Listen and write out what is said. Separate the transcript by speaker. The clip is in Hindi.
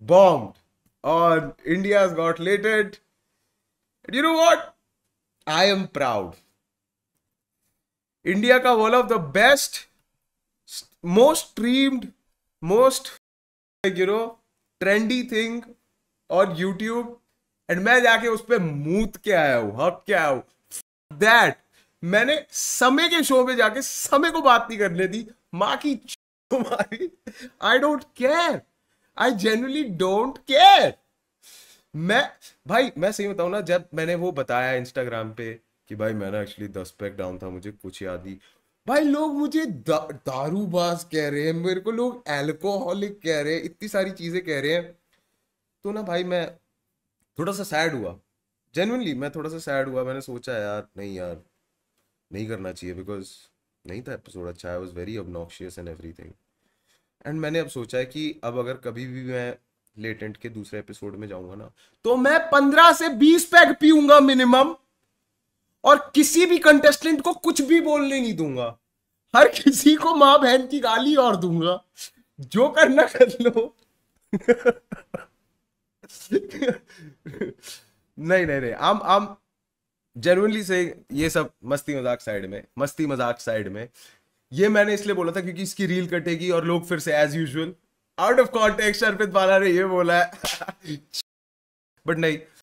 Speaker 1: bombed on India's Got Lated. And you know what? I am proud. India का one of the best most streamed most you know trendy thing और यूट्यूब एंड मैं जाके उस पर मूत के आया हूं हक के आया हूं दैट मैंने समय के शो में जाके समय को बात नहीं करने दी माँ की I don't care I generally don't care मैं भाई मैं सही बताऊ ना जब मैंने वो बताया इंस्टाग्राम पे कि भाई मैंने एक्चुअली दस पैक डाउन था मुझे कुछ याद ही भाई लोग मुझे दा, दारूबाज कह रहे हैं मेरे को लोग एल्कोहलिक कह रहे हैं इतनी सारी चीजें कह रहे हैं तो ना भाई मैं थोड़ा सा सैड हुआ जेनुअनली मैं थोड़ा सा सैड हुआ मैंने सोचा यार नहीं यार नहीं करना चाहिए बिकॉज नहीं था एपिसोड अच्छा I was very obnoxious and thing and मैंने अब सोचा है कि अब अगर कभी भी मैं लेटेंट के दूसरे एपिसोड में जाऊंगा ना तो मैं पंद्रह से बीस पैक पीऊंगा मिनिमम और किसी भी कंटेस्टेंट को कुछ भी बोलने नहीं दूंगा हर किसी को मां बहन की गाली और दूंगा जो करना कर लो नहीं नहीं नहीं आम आम जेनुअनली से ये सब मस्ती मजाक साइड में मस्ती मजाक साइड में ये मैंने इसलिए बोला था क्योंकि इसकी रील कटेगी और लोग फिर से as usual out of context Arpit Bala ने ये बोला है बट नहीं